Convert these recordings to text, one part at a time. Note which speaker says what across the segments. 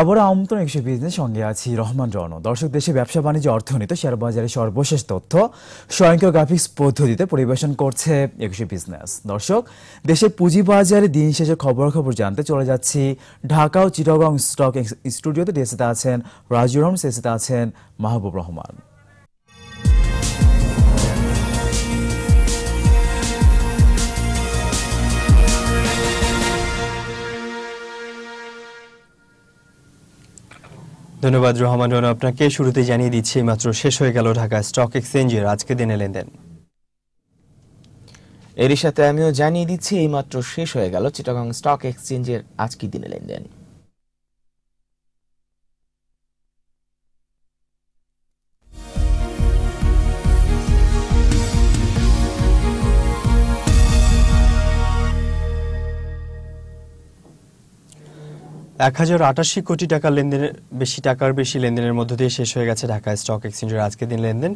Speaker 1: আবারও আমন্ত্রণ একশো বিজনেস সঙ্গে আছি রহমান রন দর্শক দেশে ব্যবসা বাণিজ্য অর্থনীতি শেয়ার বাজারে সর্বশেষ তথ্য স্বয়ংক্রিয় গ্রাফিক্স পদ্ধতিতে পরিবেশন করছে একশো বিজনেস দর্শক দেশের পুঁজি বাজারে দিন শেষে খবর খবর জানতে চলে যাচ্ছি ঢাকা ও চিটাগং স্টক স্টুডিওতে ডেসিতে আছেন রাজু রহমান আছেন মাহবুব রহমান
Speaker 2: ধন্যবাদ রহমান রন আপনাকে শুরুতে জানিয়ে দিচ্ছি মাত্র শেষ হয়ে গেল ঢাকা স্টক এক্সচেঞ্জের আজকে দিনে লেনদেন এরই সাথে
Speaker 3: আমিও জানিয়ে দিচ্ছি এই মাত্র শেষ হয়ে গেল চিটাগং স্টক এক্সচেঞ্জের আজকের দিনে লেনদেন
Speaker 2: এক হাজার আটাশি কোটি টাকা লেনদেনের বেশি টাকার বেশি লেনদেনের মধ্য দিয়ে শেষ হয়ে গেছে ঢাকা স্টক এক্সচেঞ্জের আজকের দিন লেনদেন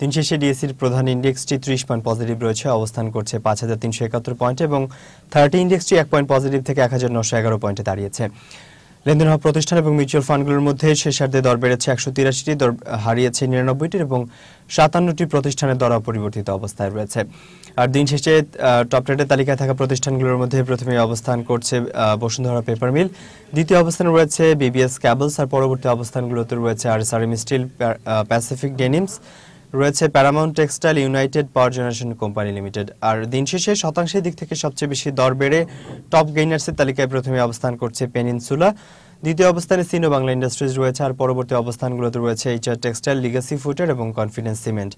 Speaker 2: দিন শেষে ডিএসসির প্রধান ইন্ডেক্সটি ত্রিশ পয়েন্ট পজিটিভ রয়েছে অবস্থান করছে পাঁচ হাজার তিনশো একাত্তর পয়েন্টে এবং থার্টি ইন্ডেক্সটি এক পয়েন্ট পজিটিভ থেকে এক হাজার নশো এগারো পয়েন্টে দাঁড়িয়েছে লেনদেন হওয়া প্রতিষ্ঠান এবং মিউচুয়াল ফান্ডগুলোর মধ্যে শেষার্ধে দর বেড়েছে একশো তিরাশিটি দর হারিয়েছে নিরানব্বইটির এবং সাতান্নটি প্রতিষ্ঠানের দর অপরিবর্তিত অবস্থায় রয়েছে আর দিন শেষে টপ রেটের তালিকায় থাকা প্রতিষ্ঠানগুলোর মধ্যে প্রথমে অবস্থান করছে বসুন্ধরা পেপার মিল দ্বিতীয় অবস্থানে রয়েছে বিবিএস ক্যাবলস আর পরবর্তী অবস্থানগুলোতে রয়েছে আর সারিম স্টিল প্যাসিফিক ডেনিমস রয়েছে Paramount textile united power generation company limited আর দিন শেষে শতাংশের দিক থেকে সবচেয়ে বেশি দর বেড়ে টপ গেইনার্সের তালিকায় প্রথমে অবস্থান করছে পেনিনসুলা দ্বিতীয় অবস্থানে সিনো বাংলা ইন্ডাস্ট্রিজ রয়েছে আর পরবর্তী অবস্থানগুলোতে রয়েছে এইচআর টেক্সটাইল লিগাসি ফুটার এবং কনফিডেন্স সিমেন্ট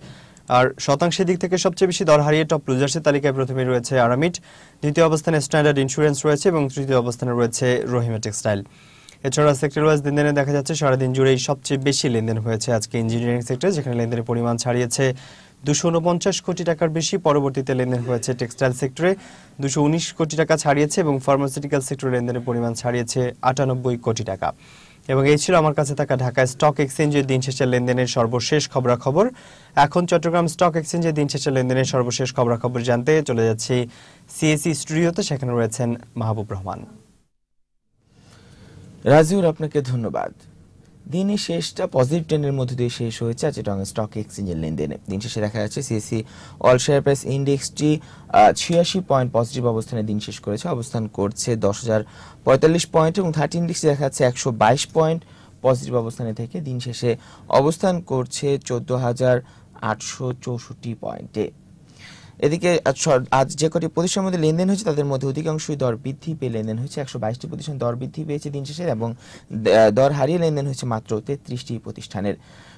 Speaker 2: আর শতাংশের দিক থেকে সবচেয়ে বেশি দর হারিয়ে টপ লুজার্সের তালিকায় প্রথমে রয়েছে আরামিট দ্বিতীয় অবস্থানে স্ট্যান্ডার্ড ইন্স্যুরেন্স রয়েছে এবং তৃতীয় অবস্থানে রয়েছে রহিমা টেক্সটাইল এছাড়া সেক্টর ওয়াইজ লেনদেনে দেখা যাচ্ছে সারাদিন জুড়েই সবচেয়ে বেশি লেনদেন হয়েছে আজকে ইঞ্জিনিয়ারিং সেক্টরে যেখানে লেনদেনের পরিমাণ ছাড়িয়েছে দুশো উনপঞ্চাশ কোটি টাকার বেশি পরবর্তীতে লেনদেন হয়েছে টেক্সটাইল সেক্টরে দুশো উনিশ কোটি টাকা ছাড়িয়েছে এবং ফার্মাসিউটিক্যাল সেক্টরে লেনদেনের পরিমাণ ছাড়িয়েছে আটানব্বই কোটি টাকা এবং এই ছিল আমার কাছে থাকা ঢাকায় স্টক এক্সচেঞ্জের দিন শেষে লেনদেনের সর্বশেষ খবরাখবর এখন চট্টগ্রাম স্টক এক্সচেঞ্জের দিন শেষে লেনদেনের সর্বশেষ খবরাখবর জানতে চলে যাচ্ছি সিএসি স্টুডিওতে e সেখানে রয়েছেন মাহবুব রহমান
Speaker 3: রাজিউর আপনাকে ধন্যবাদ দিনে শেষটা পজিটিভ ট্রেনের মধ্যে দিয়ে শেষ হয়েছে চিটং স্টক এক্সচেঞ্জের লেনদেনে দিন শেষে দেখা যাচ্ছে সিএসসি অল শেয়ার প্রাইস ইন্ডেক্সটি ছিয়াশি পয়েন্ট পজিটিভ অবস্থানে দিন শেষ করেছে অবস্থান করছে দশ হাজার পঁয়তাল্লিশ পয়েন্ট এবং থার্টি ইন্ডেক্সটি দেখা যাচ্ছে একশো বাইশ পয়েন্ট পজিটিভ অবস্থানে থেকে দিন শেষে অবস্থান করছে চোদ্দো হাজার আটশো চৌষট্টি পয়েন্টে এদিকে আজ যে কটি প্রতিষ্ঠানের মধ্যে লেনদেন হয়েছে তাদের মধ্যে অধিকাংশই দর বৃদ্ধি পেয়ে লেনদেন হয়েছে একশো বাইশটি প্রতিষ্ঠান দর বৃদ্ধি পেয়েছে দিন শেষে এবং দর হারিয়ে লেনদেন হয়েছে মাত্র তেত্রিশটি প্রতিষ্ঠানের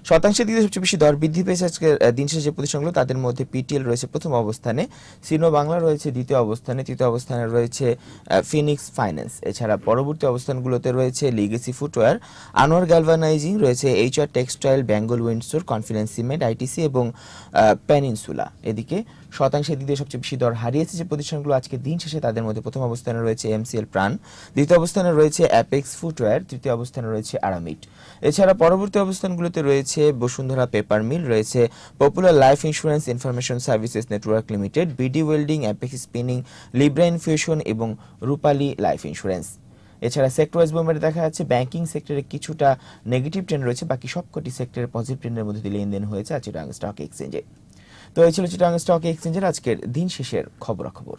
Speaker 3: শতাংশের দিকে সবচেয়ে বেশি দর বৃদ্ধি পেয়েছে আজকে দিন শেষে যে প্রতিষ্ঠানগুলো তাদের মধ্যে পিটিএল রয়েছে প্রথম অবস্থানে সিনো বাংলা রয়েছে দ্বিতীয় অবস্থানে তৃতীয় অবস্থানে রয়েছে ফিনিক্স ফাইন্যান্স এছাড়া পরবর্তী অবস্থানগুলোতে রয়েছে লিগেসি ফুটওয়্যার আনোয়ার গ্যালভানাইজিং রয়েছে HR textile Bengal Windsor confidence cement ITC এবং প্যানিনসুলা এদিকে শত দিক দিয়ে সবচেয়ে বেশি দর হারিয়েছে যে প্রতিষ্ঠানগুলো আজকে দিন শেষে তাদের মধ্যে প্রথম অবস্থানে রয়েছে এমসিএল প্রাণ দ্বিতীয় অবস্থানে রয়েছে অ্যাপেক্স ফুটওয়্যার তৃতীয় অবস্থানে রয়েছে আরামিট এছাড়া পরবর্তী অবস্থানগুলোতে রয়েছে বসুন্ধরা পেপার মিল রয়েছে popular life insurance information services network limited BD welding apex spinning Libra infusion এবং রূপালী লাইফ ইন্স্যুরেন্স এছাড়া সেক্টর ওয়াইজ মুভমেন্টে দেখা যাচ্ছে ব্যাংকিং সেক্টরে কিছুটা নেগেটিভ ট্রেন্ড রয়েছে বাকি সবকটি সেক্টরে পজিটিভ ট্রেন্ডের মধ্যে দিয়ে লেনদেন হয়েছে আজ স্টক এক্সচেঞ্জে তো এই ছিল চিটাং স্টক এক্সচেঞ্জের আজকের দিন শেষের খবরাখবর